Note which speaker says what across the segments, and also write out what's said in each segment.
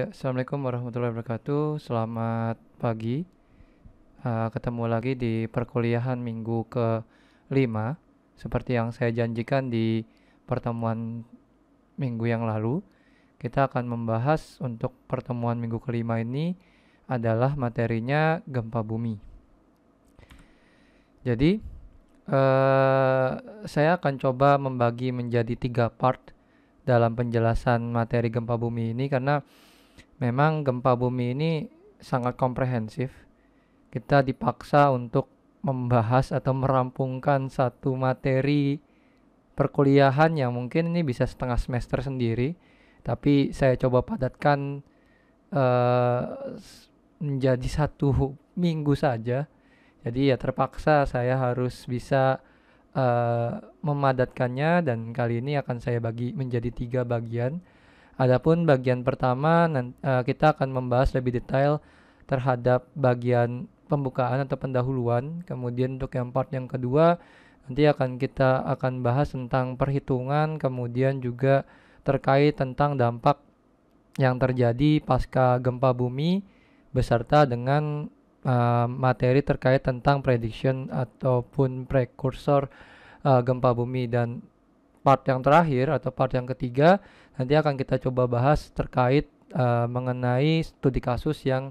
Speaker 1: Ya, Assalamualaikum warahmatullahi wabarakatuh. Selamat pagi. Uh, ketemu lagi di perkuliahan minggu ke-5 seperti yang saya janjikan di pertemuan minggu yang lalu. Kita akan membahas untuk pertemuan minggu kelima ini adalah materinya gempa bumi. Jadi, uh, saya akan coba membagi menjadi tiga part dalam penjelasan materi gempa bumi ini karena memang gempa bumi ini sangat komprehensif. Kita dipaksa untuk membahas atau merampungkan satu materi perkuliahan yang mungkin ini bisa setengah semester sendiri, tapi saya coba padatkan uh, menjadi satu minggu saja. Jadi ya terpaksa saya harus bisa uh, memadatkannya dan kali ini akan saya bagi menjadi tiga bagian. Adapun bagian pertama eh, kita akan membahas lebih detail terhadap bagian pembukaan atau pendahuluan. Kemudian untuk yang part yang kedua nanti akan kita akan bahas tentang perhitungan, kemudian juga terkait tentang dampak yang terjadi pasca gempa bumi beserta dengan uh, materi terkait tentang prediction ataupun prekursor uh, gempa bumi dan part yang terakhir atau part yang ketiga Nanti akan kita coba bahas terkait uh, mengenai studi kasus yang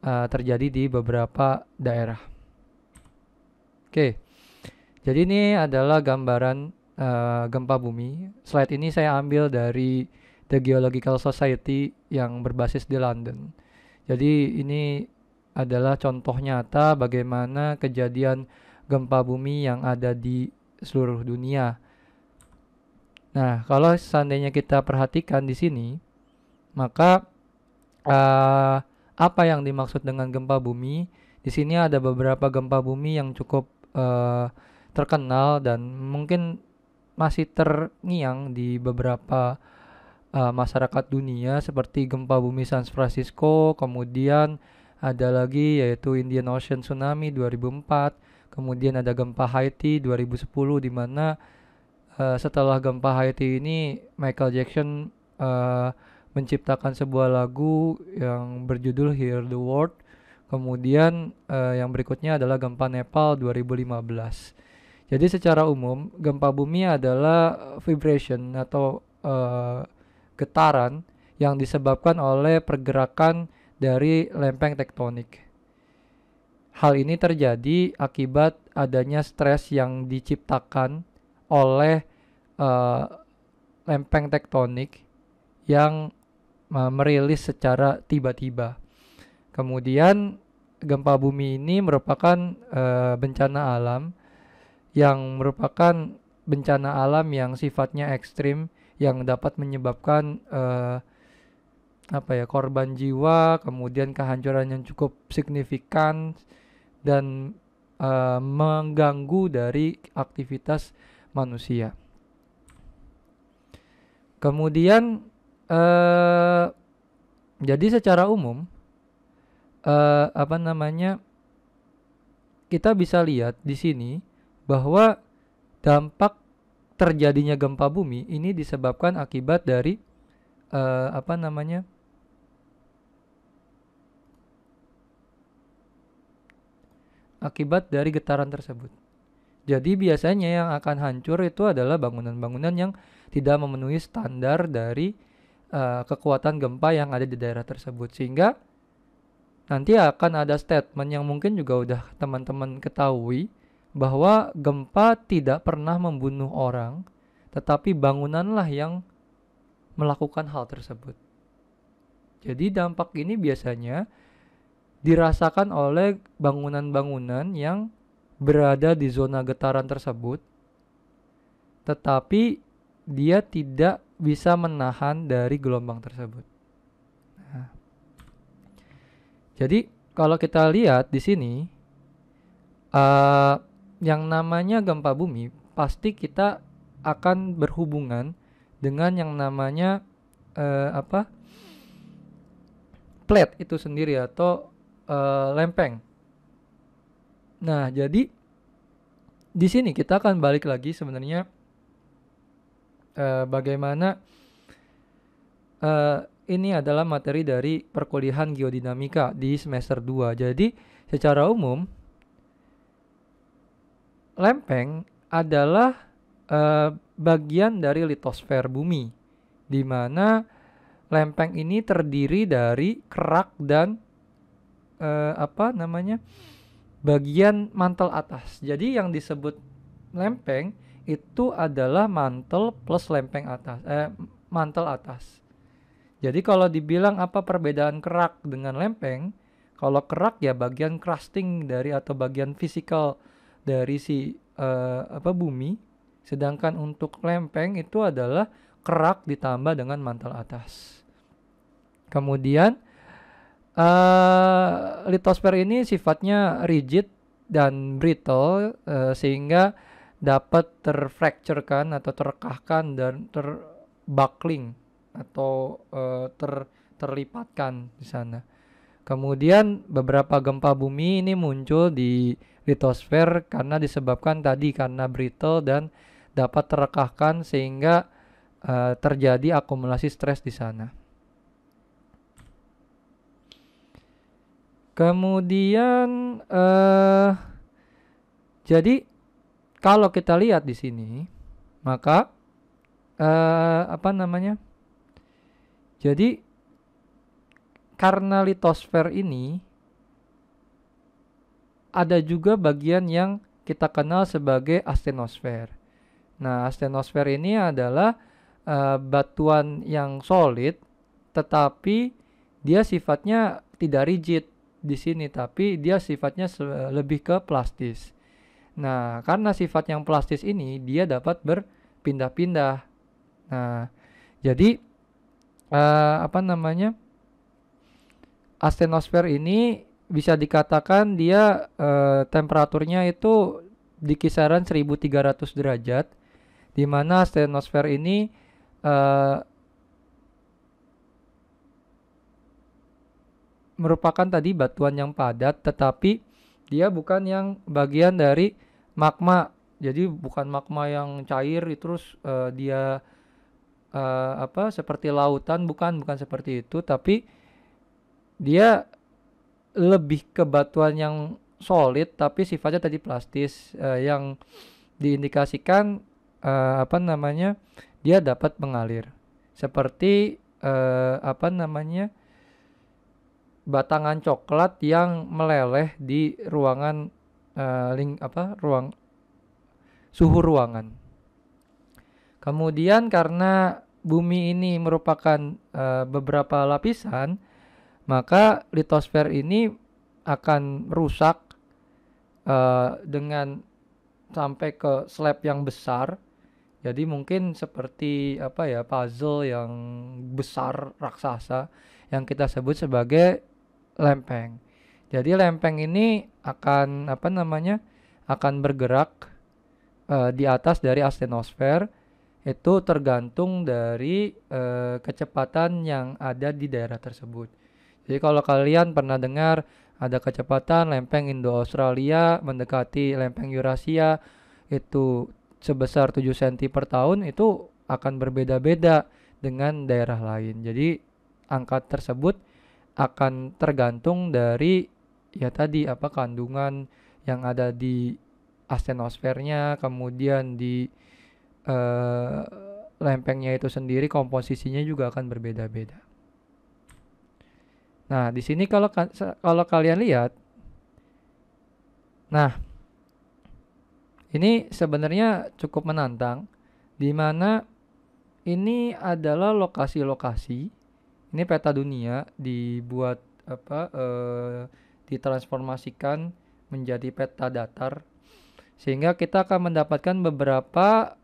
Speaker 1: uh, terjadi di beberapa daerah. Oke, jadi ini adalah gambaran uh, gempa bumi. Slide ini saya ambil dari The Geological Society yang berbasis di London. Jadi ini adalah contoh nyata bagaimana kejadian gempa bumi yang ada di seluruh dunia. Nah, kalau seandainya kita perhatikan di sini, maka uh, apa yang dimaksud dengan gempa bumi? Di sini ada beberapa gempa bumi yang cukup uh, terkenal dan mungkin masih terngiang di beberapa uh, masyarakat dunia seperti gempa bumi San Francisco, kemudian ada lagi yaitu Indian Ocean tsunami 2004, kemudian ada gempa Haiti 2010 di mana Eh, setelah gempa Haiti ini Michael Jackson uh, menciptakan sebuah lagu yang berjudul Hear the World. Kemudian uh, yang berikutnya adalah gempa Nepal 2015. Jadi secara umum gempa bumi adalah vibration atau uh, getaran yang disebabkan oleh pergerakan dari lempeng tektonik. Hal ini terjadi akibat adanya stres yang diciptakan oleh uh, lempeng tektonik yang uh, merilis secara tiba-tiba. Kemudian gempa bumi ini merupakan uh, bencana alam yang merupakan bencana alam yang sifatnya ekstrim yang dapat menyebabkan uh, apa ya korban jiwa kemudian kehancuran yang cukup signifikan dan uh, mengganggu dari aktivitas manusia. Kemudian eh, jadi secara umum eh, apa namanya kita bisa lihat di sini bahwa dampak terjadinya gempa bumi ini disebabkan akibat dari eh, apa namanya akibat dari getaran tersebut. Jadi biasanya yang akan hancur itu adalah bangunan-bangunan yang tidak memenuhi standar dari uh, kekuatan gempa yang ada di daerah tersebut sehingga nanti akan ada statement yang mungkin juga udah teman-teman ketahui bahwa gempa tidak pernah membunuh orang, tetapi bangunanlah yang melakukan hal tersebut. Jadi dampak ini biasanya dirasakan oleh bangunan-bangunan yang berada di zona getaran tersebut, tetapi dia tidak bisa menahan dari gelombang tersebut. Nah. Jadi kalau kita lihat di sini, uh, yang namanya gempa bumi pasti kita akan berhubungan dengan yang namanya uh, apa? Plate itu sendiri atau uh, lempeng Nah, jadi di sini kita akan balik lagi sebenarnya uh, bagaimana uh, ini adalah materi dari perkuliahan geodinamika di semester 2. Jadi, secara umum lempeng adalah uh, bagian dari litosfer bumi di mana lempeng ini terdiri dari kerak dan uh, apa namanya? bagian mantel atas. Jadi yang disebut lempeng itu adalah mantel plus lempeng atas, eh, mantel atas. Jadi kalau dibilang apa perbedaan kerak dengan lempeng, kalau kerak ya bagian crusting dari atau bagian fisikal dari si uh, apa bumi, sedangkan untuk lempeng itu adalah kerak ditambah dengan mantel atas. Kemudian uh, eh, litosfer ini sifatnya rigid dan brittle uh, sehingga dapat terfracturekan atau terkahkan dan terbuckling atau uh, ter terlipatkan di sana. Kemudian beberapa gempa bumi ini muncul di litosfer karena disebabkan tadi karena brittle dan dapat terkahkan sehingga uh, terjadi akumulasi stres di sana. Kemudian uh, jadi kalau kita lihat di sini maka uh, apa namanya? Jadi karena litosfer ini ada juga bagian yang kita kenal sebagai astenosfer. Nah, astenosfer ini adalah uh, batuan yang solid, tetapi dia sifatnya tidak rigid di sini, tapi dia sifatnya lebih ke plastis. Nah, karena sifat yang plastis ini, dia dapat berpindah-pindah. Nah, jadi uh, apa namanya? Astenosfer ini bisa dikatakan dia uh, temperaturnya itu di kisaran 1300 derajat di mana astenosfer ini uh, merupakan tadi batuan yang padat tetapi dia bukan yang bagian dari magma. Jadi bukan magma yang cair terus uh, dia uh, apa seperti lautan bukan bukan seperti itu tapi dia lebih ke batuan yang solid tapi sifatnya tadi plastis uh, yang diindikasikan uh, apa namanya dia dapat mengalir seperti uh, apa namanya batangan coklat yang meleleh di ruangan uh, ling apa ruang suhu ruangan. Kemudian karena bumi ini merupakan uh, beberapa lapisan, maka litosfer ini akan rusak uh, dengan sampai ke slab yang besar. Jadi mungkin seperti apa ya puzzle yang besar raksasa yang kita sebut sebagai lempeng. Jadi lempeng ini akan apa namanya? akan bergerak uh, di atas dari astenosfer itu tergantung dari uh, kecepatan yang ada di daerah tersebut. Jadi kalau kalian pernah dengar ada kecepatan lempeng Indo-Australia mendekati lempeng Eurasia itu sebesar 7 cm per tahun itu akan berbeda-beda dengan daerah lain. Jadi angka tersebut akan tergantung dari ya tadi apa kandungan yang ada di astenosfernya kemudian di eh, lempengnya itu sendiri komposisinya juga akan berbeda-beda. Nah, di sini kalau kalau kalian lihat nah ini sebenarnya cukup menantang di mana ini adalah lokasi-lokasi ini peta dunia dibuat apa eh, ditransformasikan menjadi peta datar sehingga kita akan mendapatkan beberapa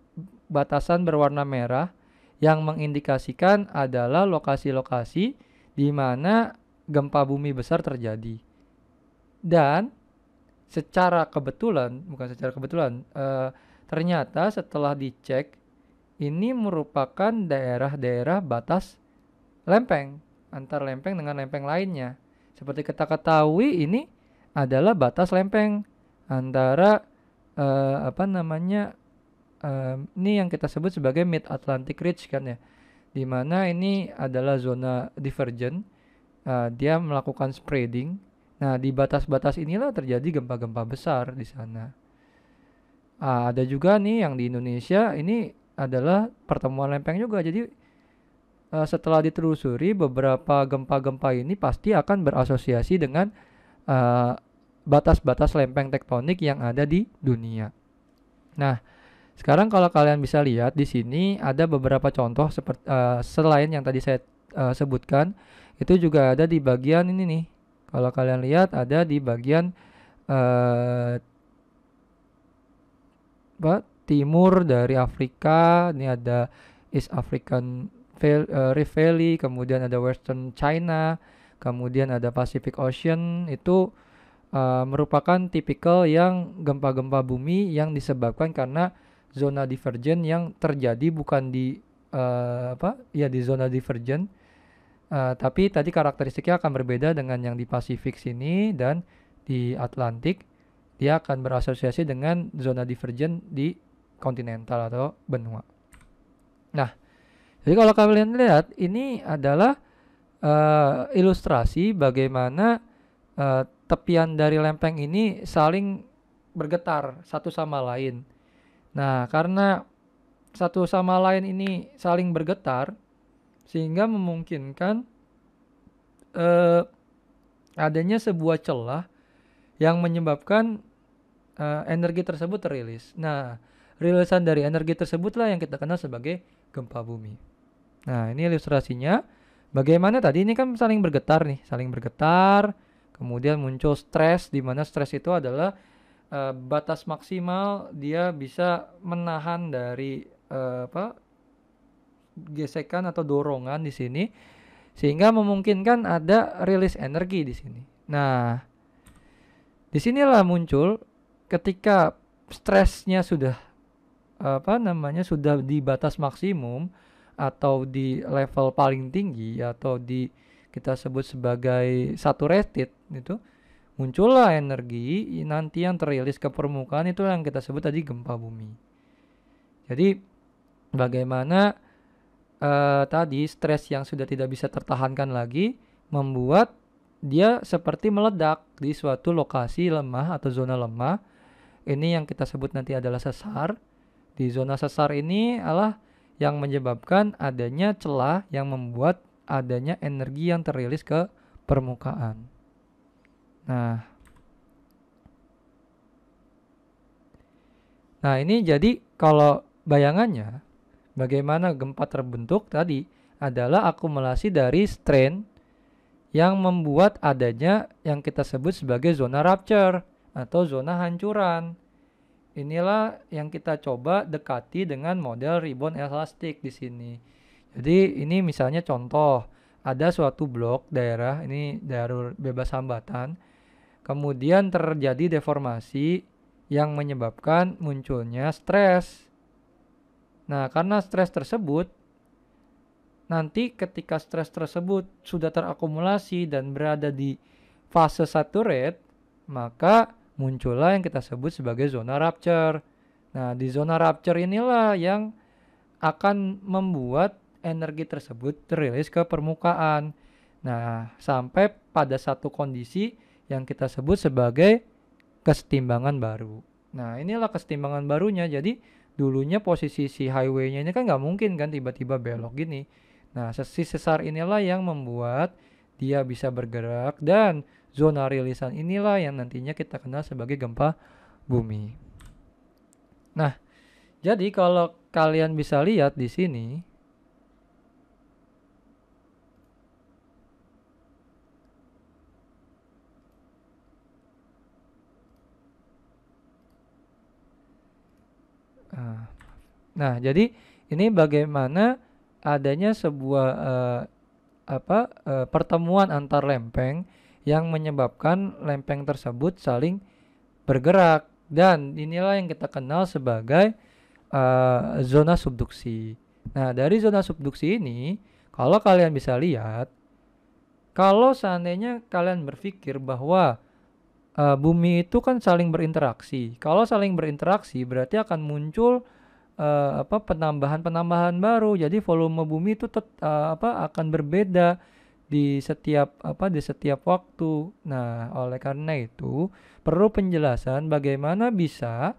Speaker 1: batasan berwarna merah yang mengindikasikan adalah lokasi-lokasi di mana gempa bumi besar terjadi. Dan secara kebetulan, bukan secara kebetulan, eh, ternyata setelah dicek ini merupakan daerah-daerah batas lempeng antar lempeng dengan lempeng lainnya. Seperti kita ketahui ini adalah batas lempeng antara uh, apa namanya uh, ini yang kita sebut sebagai Mid Atlantic Ridge kan ya. Di mana ini adalah zona divergent. Uh, dia melakukan spreading. Nah, di batas-batas inilah terjadi gempa-gempa besar di sana. Uh, ada juga nih yang di Indonesia ini adalah pertemuan lempeng juga. Jadi Eh, setelah ditelusuri beberapa gempa-gempa ini pasti akan berasosiasi dengan eh, batas-batas uh, lempeng tektonik yang ada di dunia. Nah, sekarang kalau kalian bisa lihat di sini ada beberapa contoh seperti uh, eh, selain yang tadi saya uh, sebutkan, itu juga ada di bagian ini nih. Kalau kalian lihat ada di bagian uh, timur dari Afrika, ini ada East African Eh, Rift Valley, kemudian ada Western China, kemudian ada Pacific Ocean itu uh, merupakan tipikal yang gempa-gempa bumi yang disebabkan karena zona divergen yang terjadi bukan di uh, apa ya di zona divergen uh, tapi tadi karakteristiknya akan berbeda dengan yang di Pasifik sini dan di Atlantik dia akan berasosiasi dengan zona divergen di kontinental atau benua. Nah, jadi kalau kalian lihat ini adalah uh, ilustrasi bagaimana uh, tepian dari lempeng ini saling bergetar satu sama lain. Nah, karena satu sama lain ini saling bergetar sehingga memungkinkan uh, adanya sebuah celah yang menyebabkan uh, energi tersebut terilis. Nah, rilisan dari energi tersebutlah yang kita kenal sebagai gempa bumi. Nah, ini ilustrasinya. Bagaimana tadi ini kan saling bergetar nih, saling bergetar, kemudian muncul stres di mana stres itu adalah uh, batas maksimal dia bisa menahan dari uh, apa? gesekan atau dorongan di sini sehingga memungkinkan ada rilis energi di sini. Nah, disinilah muncul ketika stresnya sudah apa namanya sudah di batas maksimum, atau di level paling tinggi atau di kita sebut sebagai saturated itu muncullah energi nanti yang terilis ke permukaan itu yang kita sebut tadi gempa bumi. Jadi bagaimana uh, tadi stres yang sudah tidak bisa tertahankan lagi membuat dia seperti meledak di suatu lokasi lemah atau zona lemah. Ini yang kita sebut nanti adalah sesar. Di zona sesar ini adalah yang menyebabkan adanya celah yang membuat adanya energi yang terilis ke permukaan. Nah, nah ini jadi kalau bayangannya bagaimana gempa terbentuk tadi adalah akumulasi dari strain yang membuat adanya yang kita sebut sebagai zona rupture atau zona hancuran. Inilah yang kita coba dekati dengan model ribbon elastik di sini. Jadi ini misalnya contoh ada suatu blok daerah ini daerah bebas hambatan. Kemudian terjadi deformasi yang menyebabkan munculnya stres. Nah, karena stres tersebut nanti ketika stres tersebut sudah terakumulasi dan berada di fase saturate, maka muncullah yang kita sebut sebagai zona rupture. Nah, di zona rupture inilah yang akan membuat energi tersebut terilis ke permukaan. Nah, sampai pada satu kondisi yang kita sebut sebagai kesetimbangan baru. Nah, inilah kesetimbangan barunya. Jadi, dulunya posisi si highway-nya ini kan nggak mungkin kan tiba-tiba belok gini. Nah, sesi sesar inilah yang membuat dia bisa bergerak dan zona rilisan inilah yang nantinya kita kenal sebagai gempa bumi. Nah, jadi kalau kalian bisa lihat di sini ah, Nah, jadi ini bagaimana adanya sebuah uh, apa uh, pertemuan antar lempeng yang menyebabkan lempeng tersebut saling bergerak dan inilah yang kita kenal sebagai uh, zona subduksi. Nah, dari zona subduksi ini, kalau kalian bisa lihat, kalau seandainya kalian berpikir bahwa uh, bumi itu kan saling berinteraksi. Kalau saling berinteraksi berarti akan muncul uh, apa penambahan-penambahan baru. Jadi volume bumi itu tet, uh, apa akan berbeda di setiap apa di setiap waktu. Nah, oleh karena itu perlu penjelasan bagaimana bisa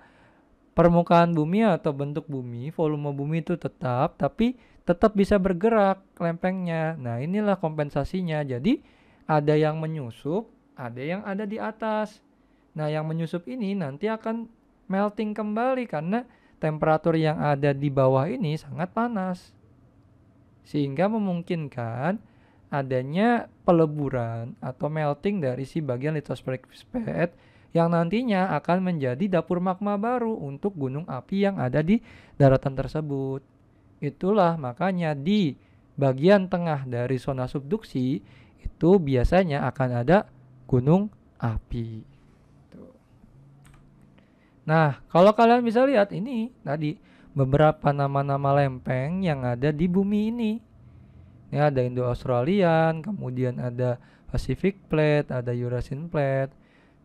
Speaker 1: permukaan bumi atau bentuk bumi, volume bumi itu tetap tapi tetap bisa bergerak lempengnya. Nah, inilah kompensasinya. Jadi ada yang menyusup, ada yang ada di atas. Nah, yang menyusup ini nanti akan melting kembali karena temperatur yang ada di bawah ini sangat panas. Sehingga memungkinkan adanya peleburan atau melting dari si bagian litosferik pad yang nantinya akan menjadi dapur magma baru untuk gunung api yang ada di daratan tersebut. Itulah makanya di bagian tengah dari zona subduksi itu biasanya akan ada gunung api. Nah, kalau kalian bisa lihat ini tadi beberapa nama-nama lempeng yang ada di bumi ini ya ada Indo Australian kemudian ada Pacific Plate ada Eurasian Plate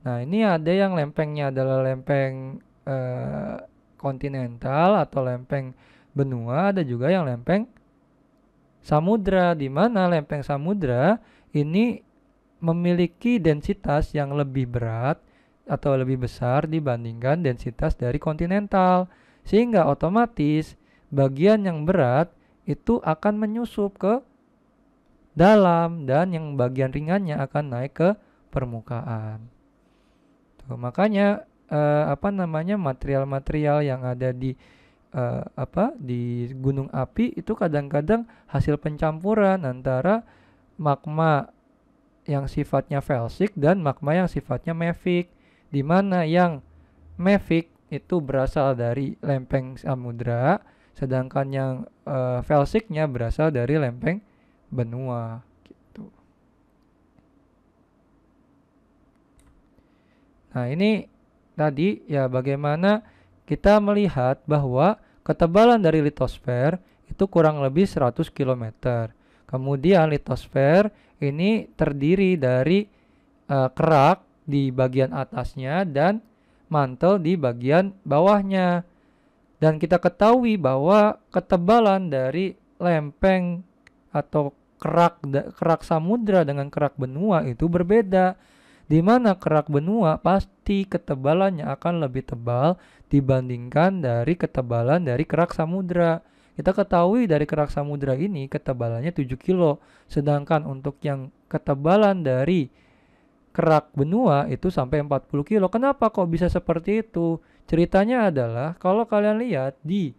Speaker 1: nah ini ada yang lempengnya adalah lempeng eh, kontinental uh, atau lempeng benua ada juga yang lempeng samudra di mana lempeng samudra ini memiliki densitas yang lebih berat atau lebih besar dibandingkan densitas dari kontinental sehingga otomatis bagian yang berat itu akan menyusup ke dalam dan yang bagian ringannya akan naik ke permukaan. Tuh, makanya uh, apa namanya material-material yang ada di uh, apa di gunung api itu kadang-kadang hasil pencampuran antara magma yang sifatnya felsik dan magma yang sifatnya mefik di mana yang mefik itu berasal dari lempeng samudra sedangkan yang uh, felsiknya berasal dari lempeng benua gitu. Nah, ini tadi ya bagaimana kita melihat bahwa ketebalan dari litosfer itu kurang lebih 100 km. Kemudian litosfer ini terdiri dari uh, kerak di bagian atasnya dan mantel di bagian bawahnya. Dan kita ketahui bahwa ketebalan dari lempeng atau kerak kerak samudra dengan kerak benua itu berbeda di mana kerak benua pasti ketebalannya akan lebih tebal dibandingkan dari ketebalan dari kerak samudra. Kita ketahui dari kerak samudra ini ketebalannya 7 kilo, sedangkan untuk yang ketebalan dari kerak benua itu sampai 40 kilo. Kenapa kok bisa seperti itu? Ceritanya adalah kalau kalian lihat di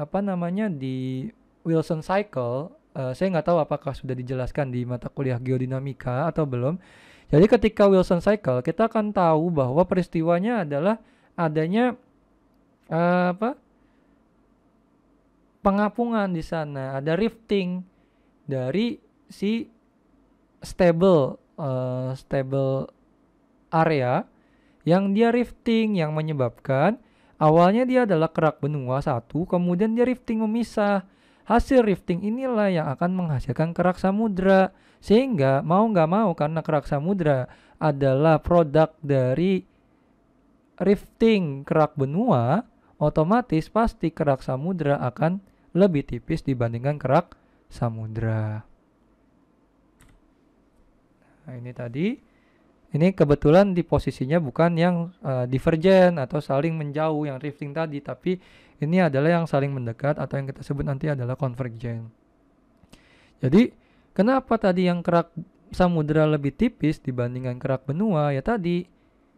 Speaker 1: apa namanya di Wilson Cycle Eh, saya nggak tahu apakah sudah dijelaskan di mata kuliah geodinamika atau belum. Jadi ketika Wilson cycle kita akan tahu bahwa peristiwanya adalah adanya uh, apa? pengapungan di sana, ada rifting dari si stable uh, stable area yang dia rifting yang menyebabkan awalnya dia adalah kerak benua satu, kemudian dia rifting memisah Hasil rifting inilah yang akan menghasilkan kerak samudra. Sehingga mau nggak mau karena kerak samudra adalah produk dari rifting kerak benua, otomatis pasti kerak samudra akan lebih tipis dibandingkan kerak samudra. Nah, ini tadi ini kebetulan di posisinya bukan yang uh, eh, divergen atau saling menjauh yang rifting tadi, tapi ini adalah yang saling mendekat atau yang kita sebut nanti adalah konvergen. Jadi, kenapa tadi yang kerak samudera lebih tipis dibandingkan kerak benua? Ya tadi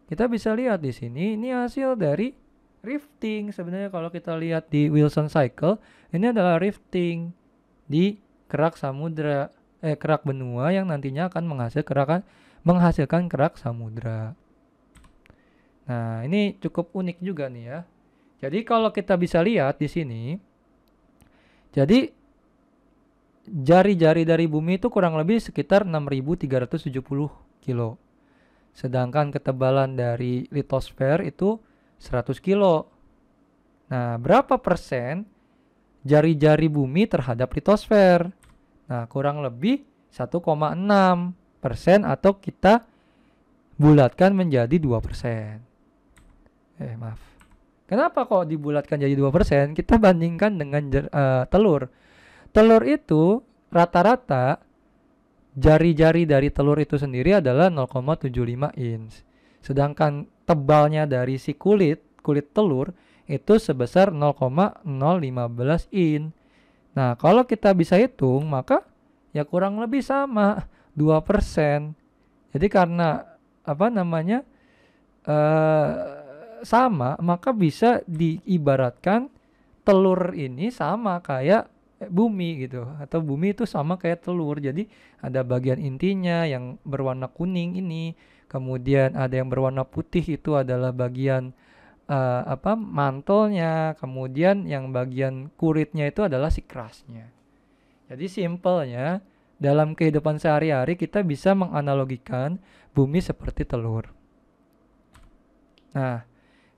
Speaker 1: kita bisa lihat di sini ini hasil dari rifting sebenarnya kalau kita lihat di Wilson cycle ini adalah rifting di kerak samudera eh kerak benua yang nantinya akan menghasilkan kerakan menghasilkan kerak samudra. Nah, ini cukup unik juga nih ya. Jadi kalau kita bisa lihat di sini, jadi jari-jari dari bumi itu kurang lebih sekitar 6.370 kilo. Sedangkan ketebalan dari litosfer itu 100 kilo. Nah, berapa persen jari-jari bumi terhadap litosfer? Nah, kurang lebih 1,6 persen atau kita bulatkan menjadi 2%. Eh, maaf. Kenapa kok dibulatkan jadi 2%? Kita bandingkan dengan jer, uh, telur. Telur itu rata-rata jari-jari dari telur itu sendiri adalah 0,75 inch. Sedangkan tebalnya dari si kulit, kulit telur itu sebesar 0,015 in. Nah, kalau kita bisa hitung, maka ya kurang lebih sama 2%. Jadi karena apa namanya? eh sama, maka bisa diibaratkan telur ini sama kayak bumi gitu atau bumi itu sama kayak telur. Jadi ada bagian intinya yang berwarna kuning ini, kemudian ada yang berwarna putih itu adalah bagian uh, apa mantelnya, kemudian yang bagian kulitnya itu adalah si kerasnya. Jadi simpelnya dalam kehidupan sehari-hari kita bisa menganalogikan bumi seperti telur. Nah,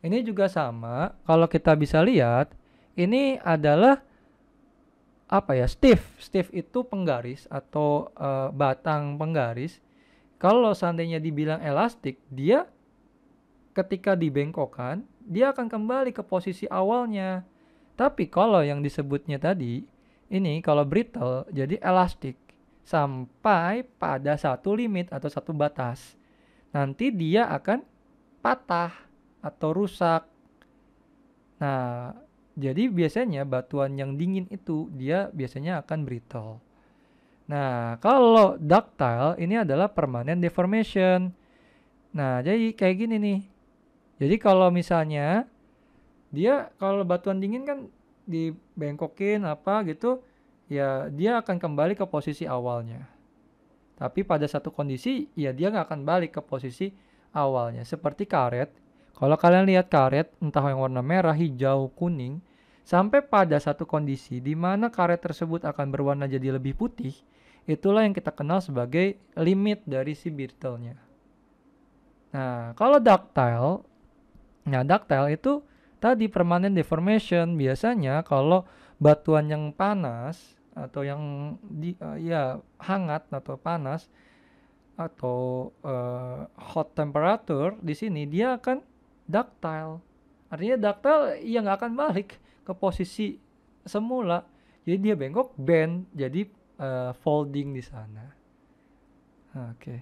Speaker 1: ini juga sama kalau kita bisa lihat ini adalah apa ya stiff stiff itu penggaris atau uh, batang penggaris kalau seandainya dibilang elastik dia ketika dibengkokkan dia akan kembali ke posisi awalnya tapi kalau yang disebutnya tadi ini kalau brittle jadi elastik sampai pada satu limit atau satu batas. Nanti dia akan patah atau rusak. Nah, jadi biasanya batuan yang dingin itu dia biasanya akan brittle. Nah, kalau ductile ini adalah permanent deformation. Nah, jadi kayak gini nih. Jadi kalau misalnya dia kalau batuan dingin kan dibengkokin apa gitu, ya dia akan kembali ke posisi awalnya. Tapi pada satu kondisi, ya dia nggak akan balik ke posisi awalnya. Seperti karet, kalau kalian lihat karet, entah yang warna merah, hijau, kuning, sampai pada satu kondisi di mana karet tersebut akan berwarna jadi lebih putih, itulah yang kita kenal sebagai limit dari si beetle-nya. Nah, kalau ductile, nah ductile itu tadi permanent deformation biasanya kalau batuan yang panas atau yang di uh, ya hangat atau panas atau uh, hot temperature di sini dia akan ductile artinya ductile ia nggak akan balik ke posisi semula jadi dia bengkok bend jadi uh, folding di sana oke okay.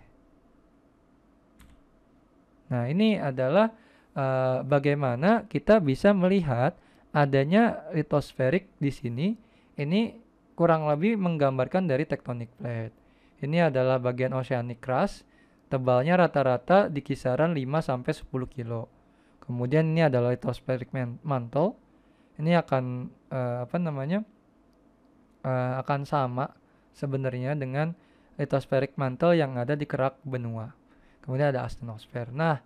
Speaker 1: nah ini adalah uh, bagaimana kita bisa melihat adanya litosferik di sini ini kurang lebih menggambarkan dari tektonik plate. Ini adalah bagian oceanic crust, tebalnya rata-rata di kisaran 5-10 kilo. Kemudian ini adalah lithospheric mantle. Ini akan uh, apa namanya? Uh, akan sama sebenarnya dengan lithospheric mantle yang ada di kerak benua. Kemudian ada astenosfer. Nah,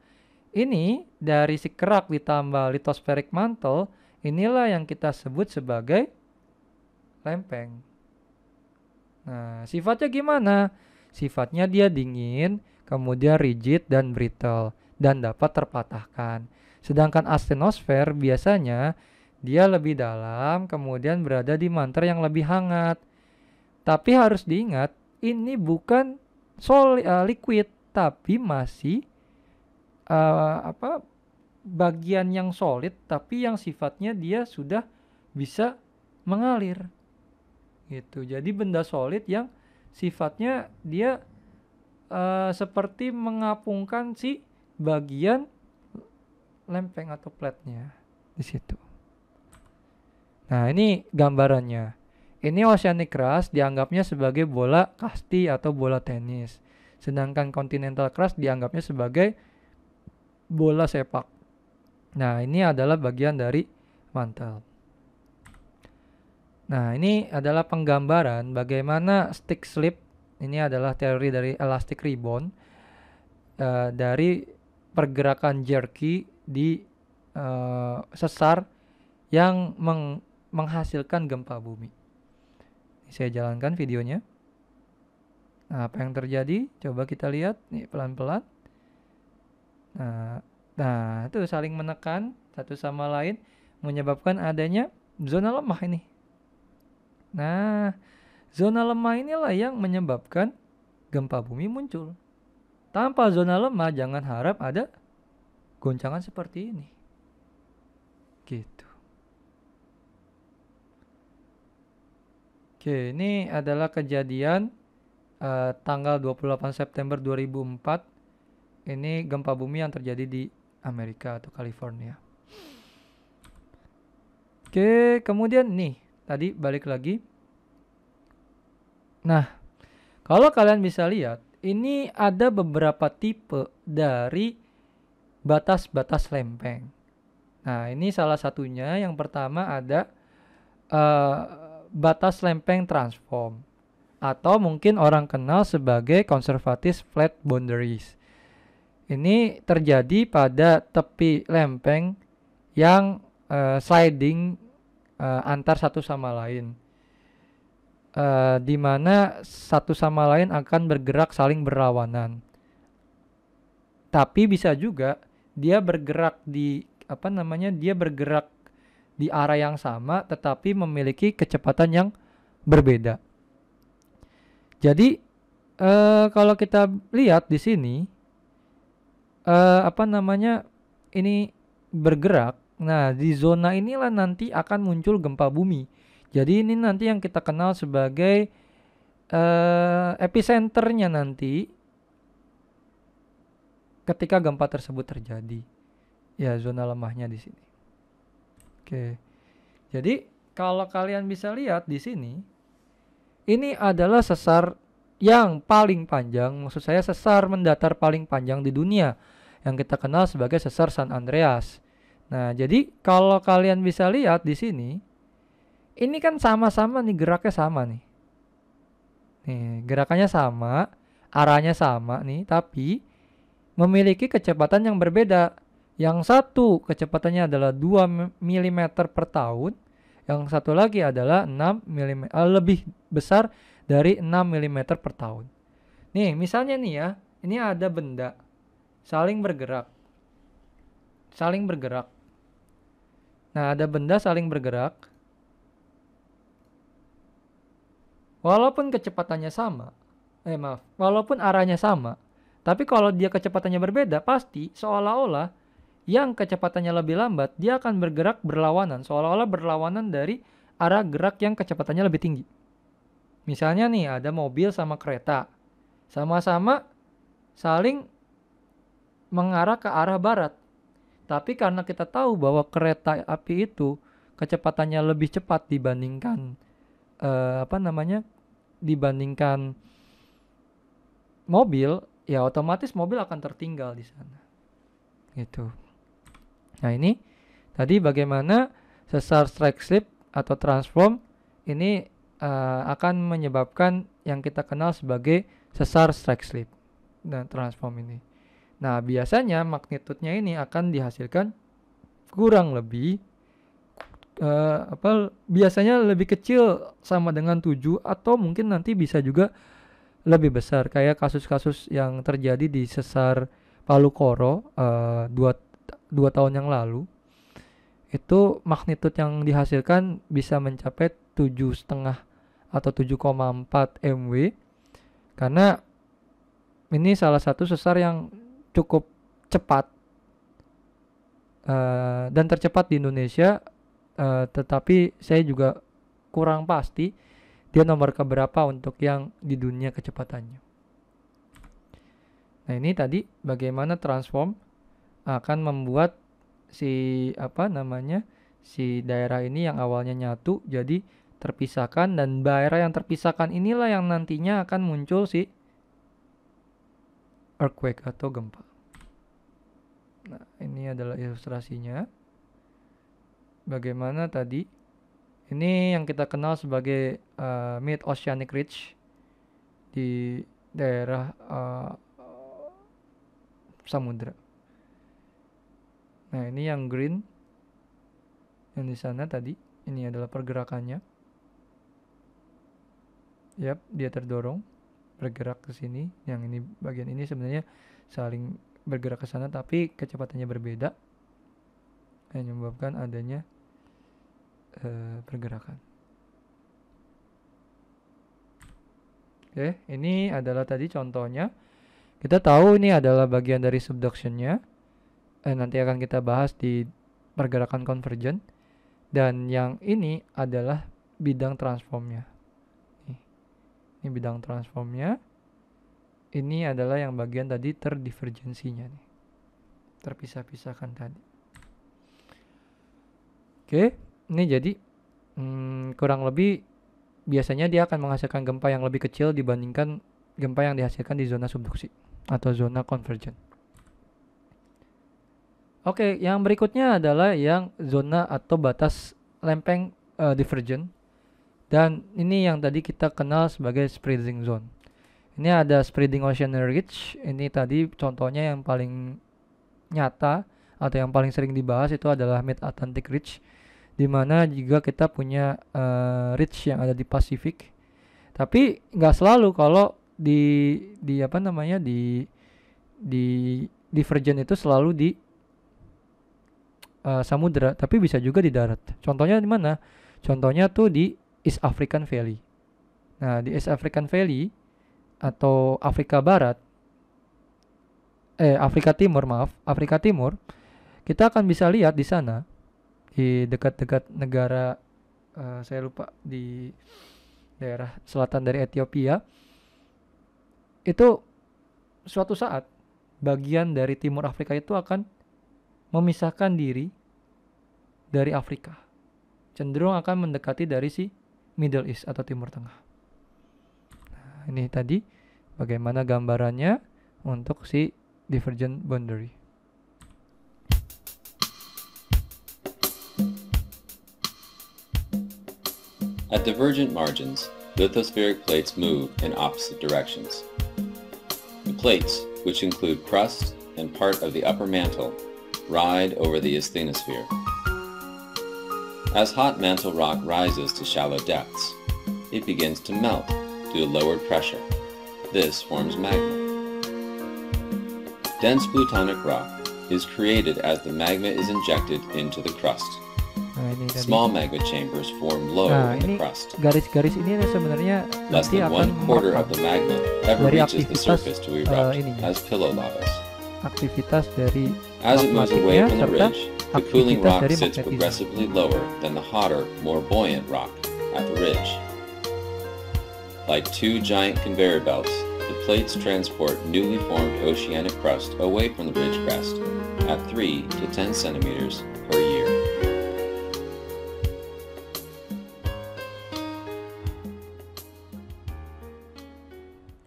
Speaker 1: ini dari si kerak ditambah lithospheric mantle, inilah yang kita sebut sebagai lempeng. Nah, sifatnya gimana? Sifatnya dia dingin, kemudian rigid dan brittle dan dapat terpatahkan. Sedangkan astenosfer biasanya dia lebih dalam, kemudian berada di mantra yang lebih hangat. Tapi harus diingat, ini bukan solid uh, eh, liquid, tapi masih uh, apa bagian yang solid, tapi yang sifatnya dia sudah bisa mengalir gitu. Jadi benda solid yang sifatnya dia uh, seperti mengapungkan si bagian lempeng atau platnya di situ. Nah, ini gambarannya. Ini oceanic crust dianggapnya sebagai bola kasti atau bola tenis. Sedangkan continental crust dianggapnya sebagai bola sepak. Nah, ini adalah bagian dari mantel. Nah, ini adalah penggambaran bagaimana stick slip. Ini adalah teori dari elastic ribbon uh, dari pergerakan jerky di uh, sesar yang meng menghasilkan gempa bumi. Saya jalankan videonya. Nah, apa yang terjadi? Coba kita lihat nih pelan-pelan. Nah, nah itu saling menekan satu sama lain menyebabkan adanya zona lemah ini Nah, zona lemah inilah yang menyebabkan gempa bumi muncul. Tanpa zona lemah jangan harap ada goncangan seperti ini. Gitu. Oke, ini adalah kejadian uh, tanggal 28 September 2004. Ini gempa bumi yang terjadi di Amerika atau California. Oke, kemudian nih tadi balik lagi. Nah, kalau kalian bisa lihat, ini ada beberapa tipe dari batas-batas lempeng. Nah, ini salah satunya. Yang pertama ada uh, batas lempeng transform atau mungkin orang kenal sebagai conservative flat boundaries. Ini terjadi pada tepi lempeng yang uh, sliding uh, antar satu sama lain uh, di mana satu sama lain akan bergerak saling berlawanan tapi bisa juga dia bergerak di apa namanya dia bergerak di arah yang sama tetapi memiliki kecepatan yang berbeda. Jadi uh, kalau kita lihat di sini uh, apa namanya ini bergerak Nah, di zona inilah nanti akan muncul gempa bumi. Jadi ini nanti yang kita kenal sebagai uh, epicenternya nanti ketika gempa tersebut terjadi. Ya, zona lemahnya di sini. Oke. Jadi kalau kalian bisa lihat di sini ini adalah sesar yang paling panjang, maksud saya sesar mendatar paling panjang di dunia yang kita kenal sebagai sesar San Andreas. Nah, jadi kalau kalian bisa lihat di sini, ini kan sama-sama nih geraknya sama nih. Nih, gerakannya sama, arahnya sama nih, tapi memiliki kecepatan yang berbeda. Yang satu kecepatannya adalah 2 mm per tahun, yang satu lagi adalah 6 mm uh, lebih besar dari 6 mm per tahun. Nih, misalnya nih ya, ini ada benda saling bergerak saling bergerak. Nah, ada benda saling bergerak. Walaupun kecepatannya sama, eh maaf, walaupun arahnya sama, tapi kalau dia kecepatannya berbeda, pasti seolah-olah yang kecepatannya lebih lambat, dia akan bergerak berlawanan, seolah-olah berlawanan dari arah gerak yang kecepatannya lebih tinggi. Misalnya nih, ada mobil sama kereta. Sama-sama saling mengarah ke arah barat. Tapi karena kita tahu bahwa kereta api itu kecepatannya lebih cepat dibandingkan uh, apa namanya dibandingkan mobil, ya otomatis mobil akan tertinggal di sana. Gitu. Nah, ini tadi bagaimana sesar strike slip atau transform ini uh, akan menyebabkan yang kita kenal sebagai sesar strike slip dan transform ini. Nah, biasanya magnitudenya ini akan dihasilkan kurang lebih uh, apa biasanya lebih kecil sama dengan 7 atau mungkin nanti bisa juga lebih besar kayak kasus-kasus yang terjadi di sesar Palu Koro uh, dua, dua tahun yang lalu itu magnitude yang dihasilkan bisa mencapai tujuh setengah atau 7,4 MW karena ini salah satu sesar yang cukup cepat uh, dan tercepat di Indonesia, uh, tetapi saya juga kurang pasti dia nomor keberapa untuk yang di dunia kecepatannya. Nah ini tadi bagaimana transform akan membuat si apa namanya si daerah ini yang awalnya nyatu jadi terpisahkan dan daerah yang terpisahkan inilah yang nantinya akan muncul si earthquake atau gempa. Nah, ini adalah ilustrasinya. Bagaimana tadi ini yang kita kenal sebagai uh, eh, Mid Oceanic Ridge di daerah uh, samudra. Nah, ini yang green yang di sana tadi, ini adalah pergerakannya. Yap, dia terdorong bergerak ke sini yang ini bagian ini sebenarnya saling bergerak ke sana tapi kecepatannya berbeda yang menyebabkan adanya uh, pergerakan oke okay, ini adalah tadi contohnya kita tahu ini adalah bagian dari subductionnya eh, nanti akan kita bahas di pergerakan konvergen dan yang ini adalah bidang transformnya ini bidang transformnya ini adalah yang bagian tadi terdivergensinya nih terpisah-pisahkan tadi oke ini jadi hmm, kurang lebih biasanya dia akan menghasilkan gempa yang lebih kecil dibandingkan gempa yang dihasilkan di zona subduksi atau zona konvergen. Oke, yang berikutnya adalah yang zona atau batas lempeng uh, divergent dan ini yang tadi kita kenal sebagai spreading zone. Ini ada spreading ocean ridge. Ini tadi contohnya yang paling nyata atau yang paling sering dibahas itu adalah Mid Atlantic Ridge di mana juga kita punya uh, ridge yang ada di Pasifik. Tapi nggak selalu kalau di di apa namanya di di divergen itu selalu di uh, eh, samudra, tapi bisa juga di darat. Contohnya di mana? Contohnya tuh di East African Valley. Nah, di East African Valley atau Afrika Barat eh Afrika Timur, maaf, Afrika Timur, kita akan bisa lihat di sana di dekat-dekat negara uh, saya lupa di daerah selatan dari Ethiopia itu suatu saat bagian dari timur Afrika itu akan memisahkan diri dari Afrika. Cenderung akan mendekati dari si Middle East atau Timur Tengah. Nah, ini tadi bagaimana gambarannya untuk si divergent boundary. At divergent margins, lithospheric plates move in opposite directions. The plates, which include crust and part of the upper mantle, ride over the asthenosphere. As hot mantle rock rises to shallow depths, it begins to melt due to lowered pressure. This forms magma. Dense plutonic rock is created as the magma is injected into the crust. Ah, Small magma chambers form low nah, in the crust. Garis-garis ini less than one quarter of the magma ever reaches the surface to ah, erupt uh, as pillow lavas. dari
Speaker 2: as it moves away from the ridge, the cooling rock sits progressively
Speaker 1: lower than the hotter, more buoyant rock at the ridge. Like two giant conveyor belts, the plates transport newly formed oceanic crust away from the ridge crest at 3 to 10 centimeters per year.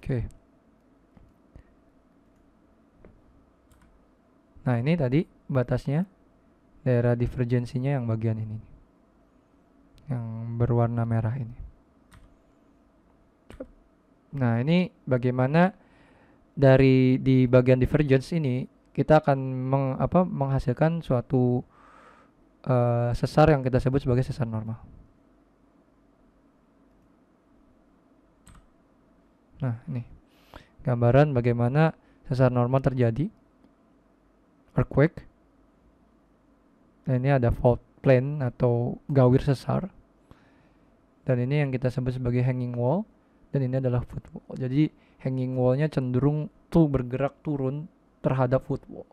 Speaker 1: Okay. Nah, ini tadi batasnya daerah divergensinya yang bagian ini yang berwarna merah ini nah ini bagaimana dari di bagian divergence ini kita akan meng, apa, menghasilkan suatu uh, sesar yang kita sebut sebagai sesar normal. Nah, ini gambaran bagaimana sesar normal terjadi earthquake Nah ini ada fault plane atau gawir sesar. Dan ini yang kita sebut sebagai hanging wall. Dan ini adalah foot wall. Jadi hanging wallnya cenderung tuh bergerak turun terhadap foot wall.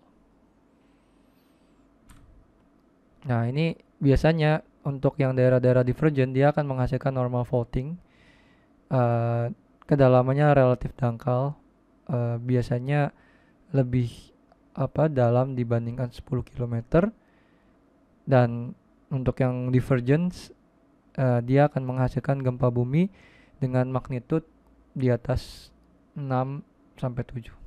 Speaker 1: Nah ini biasanya untuk yang daerah-daerah divergent dia akan menghasilkan normal faulting. Uh, kedalamannya relatif dangkal, uh, biasanya lebih apa dalam dibandingkan 10 km dan untuk yang divergence uh, dia akan menghasilkan gempa bumi dengan magnitude di atas 6 sampai 7.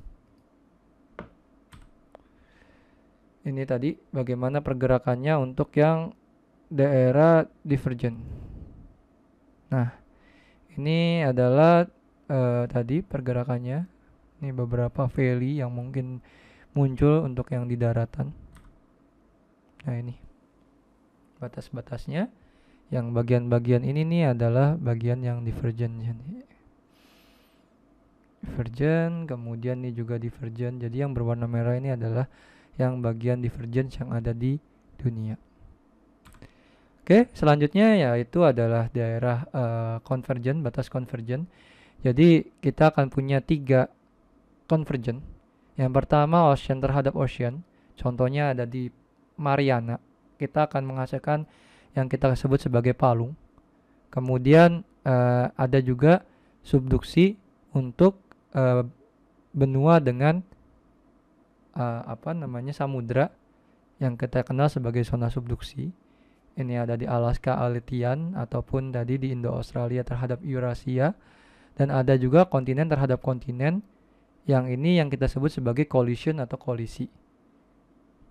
Speaker 1: Ini tadi bagaimana pergerakannya untuk yang daerah divergent. Nah, ini adalah uh, tadi pergerakannya. Ini beberapa valley yang mungkin muncul untuk yang di daratan. Nah, ini batas-batasnya yang bagian-bagian ini nih adalah bagian yang divergent ya divergen kemudian ini juga divergen jadi yang berwarna merah ini adalah yang bagian divergen yang ada di dunia oke selanjutnya yaitu adalah daerah uh, batas convergent jadi kita akan punya tiga convergent yang pertama ocean terhadap ocean contohnya ada di Mariana kita akan menghasilkan yang kita sebut sebagai palung. Kemudian uh, ada juga subduksi untuk uh, benua dengan uh, apa namanya samudra yang kita kenal sebagai zona subduksi. Ini ada di Alaska Aletian ataupun tadi di Indo-Australia terhadap Eurasia dan ada juga kontinen terhadap kontinen yang ini yang kita sebut sebagai collision atau kolisi.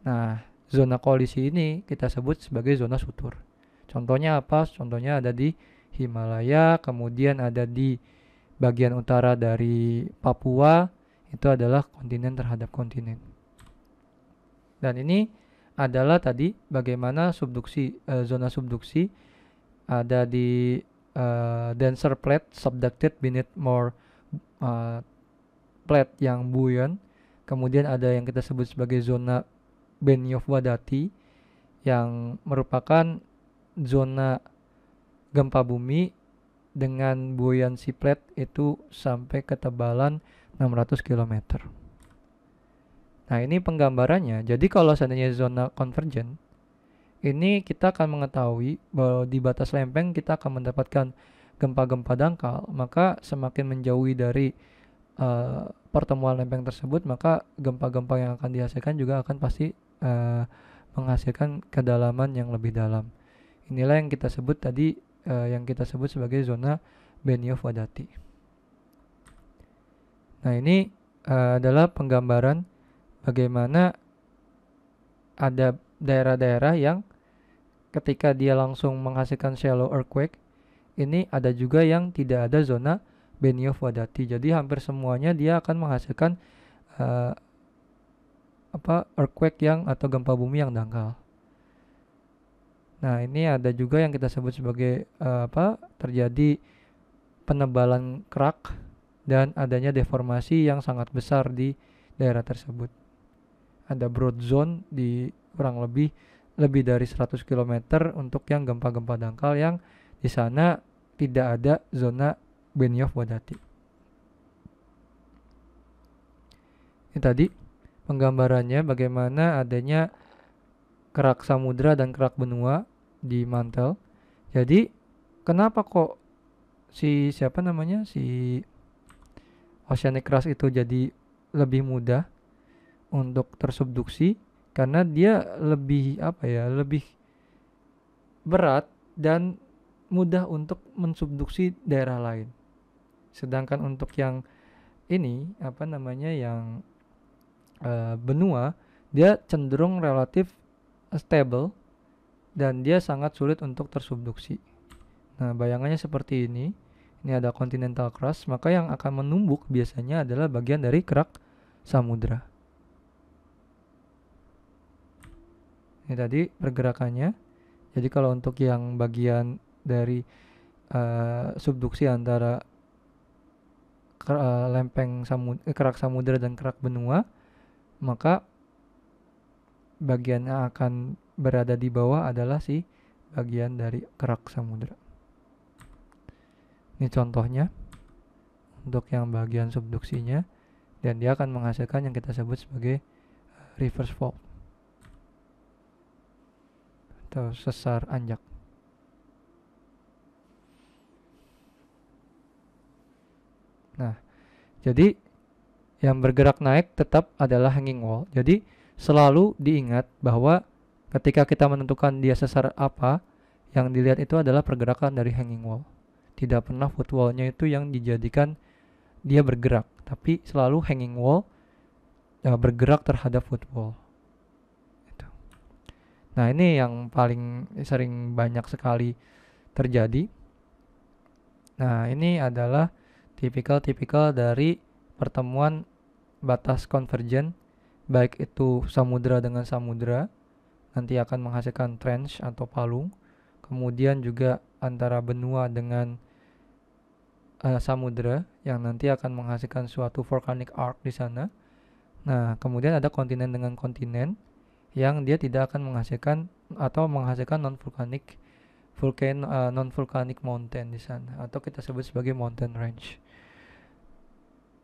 Speaker 1: Nah, zona koalisi ini kita sebut sebagai zona sutur. Contohnya apa? Contohnya ada di Himalaya, kemudian ada di bagian utara dari Papua, itu adalah kontinen terhadap kontinen. Dan ini adalah tadi bagaimana subduksi e, zona subduksi ada di e, denser plate subducted beneath more e, eh, plate yang buoyant. Kemudian ada yang kita sebut sebagai zona band Yovadati yang merupakan zona gempa bumi dengan buoyancy plate itu sampai ketebalan 600 km. Nah, ini penggambarannya. Jadi kalau seandainya zona konvergen, ini kita akan mengetahui bahwa di batas lempeng kita akan mendapatkan gempa-gempa dangkal, maka semakin menjauhi dari uh, pertemuan lempeng tersebut, maka gempa-gempa yang akan dihasilkan juga akan pasti uh, menghasilkan kedalaman yang lebih dalam. Inilah yang kita sebut tadi uh, yang kita sebut sebagai zona Benioff Wadati. Nah, ini uh, adalah penggambaran bagaimana ada daerah-daerah yang ketika dia langsung menghasilkan shallow earthquake, ini ada juga yang tidak ada zona Benioff Wadati. Jadi hampir semuanya dia akan menghasilkan apa earthquake yang atau gempa bumi yang dangkal. Nah, ini ada juga yang kita sebut sebagai uh, apa? terjadi penebalan kerak dan adanya deformasi yang sangat besar di daerah tersebut. Ada broad zone di kurang lebih lebih dari 100 km untuk yang gempa-gempa dangkal yang di sana tidak ada zona Benioff-Wadati. Ini tadi penggambarannya bagaimana adanya kerak samudra dan kerak benua di mantel. Jadi kenapa kok si siapa namanya si oceanic crust itu jadi lebih mudah untuk tersubduksi karena dia lebih apa ya lebih berat dan mudah untuk mensubduksi daerah lain. Sedangkan untuk yang ini apa namanya yang Eh, benua dia cenderung relatif eh, stable dan dia sangat sulit untuk tersubduksi. Nah, bayangannya seperti ini. Ini ada continental crust, maka yang akan menumbuk biasanya adalah bagian dari kerak samudra. Ini tadi pergerakannya. Jadi kalau untuk yang bagian dari uh, subduksi antara uh, lempeng samud kerak samudra dan kerak benua, maka bagian yang akan berada di bawah adalah si bagian dari kerak samudera. Ini contohnya untuk yang bagian subduksinya dan dia akan menghasilkan yang kita sebut sebagai eh, reverse fault atau sesar anjak. Nah, jadi yang bergerak naik tetap adalah hanging wall. Jadi selalu diingat bahwa ketika kita menentukan dia sesar apa, yang dilihat itu adalah pergerakan dari hanging wall. Tidak pernah foot wall-nya itu yang dijadikan dia bergerak, tapi selalu hanging wall ya, bergerak terhadap footwall. Itu. Nah ini yang paling sering banyak sekali terjadi. Nah ini adalah tipikal-tipikal dari pertemuan batas konvergen baik itu samudra dengan samudra nanti akan menghasilkan trench atau palung kemudian juga antara benua dengan uh, eh, samudra yang nanti akan menghasilkan suatu volcanic arc di sana nah kemudian ada kontinen dengan kontinen yang dia tidak akan menghasilkan atau menghasilkan non vulkanik vulkan uh, eh, non vulkanik mountain di sana atau kita sebut sebagai mountain range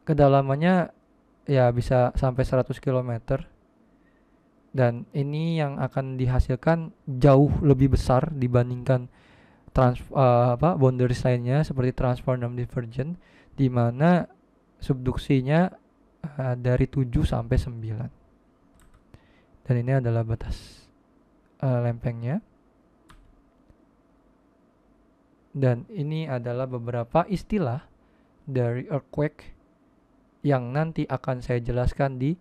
Speaker 1: kedalamannya ya bisa sampai 100 km dan ini yang akan dihasilkan jauh lebih besar dibandingkan trans uh, apa boundary lainnya seperti transform divergent di mana subduksinya uh, dari 7 sampai 9. Dan ini adalah batas uh, lempengnya. Dan ini adalah beberapa istilah dari earthquake yang nanti akan saya jelaskan di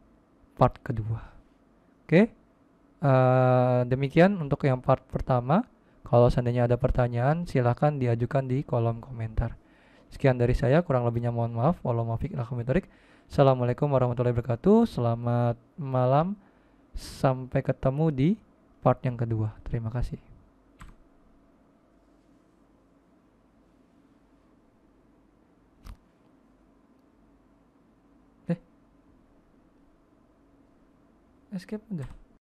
Speaker 1: part kedua. Oke, okay? uh, eh, demikian untuk yang part pertama. Kalau seandainya ada pertanyaan, silahkan diajukan di kolom komentar. Sekian dari saya, kurang lebihnya mohon maaf. Walau maafik lakomitorik. Assalamualaikum warahmatullahi wabarakatuh. Selamat malam. Sampai ketemu di part yang kedua. Terima kasih. escape udah